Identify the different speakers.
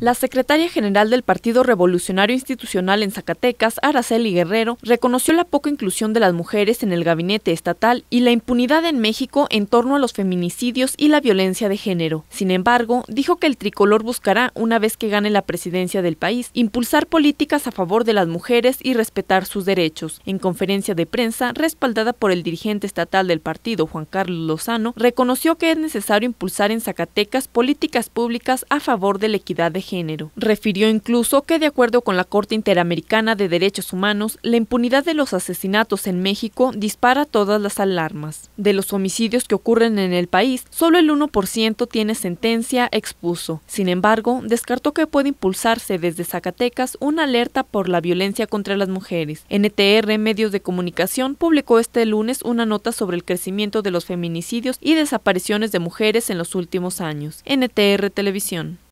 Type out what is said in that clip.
Speaker 1: La secretaria general del Partido Revolucionario Institucional en Zacatecas, Araceli Guerrero, reconoció la poca inclusión de las mujeres en el gabinete estatal y la impunidad en México en torno a los feminicidios y la violencia de género. Sin embargo, dijo que el tricolor buscará, una vez que gane la presidencia del país, impulsar políticas a favor de las mujeres y respetar sus derechos. En conferencia de prensa, respaldada por el dirigente estatal del partido, Juan Carlos Lozano, reconoció que es necesario impulsar en Zacatecas políticas públicas a favor de la equidad de género género. Refirió incluso que de acuerdo con la Corte Interamericana de Derechos Humanos, la impunidad de los asesinatos en México dispara todas las alarmas. De los homicidios que ocurren en el país, solo el 1% tiene sentencia, expuso. Sin embargo, descartó que puede impulsarse desde Zacatecas una alerta por la violencia contra las mujeres. NTR Medios de Comunicación publicó este lunes una nota sobre el crecimiento de los feminicidios y desapariciones de mujeres en los últimos años. NTR Televisión.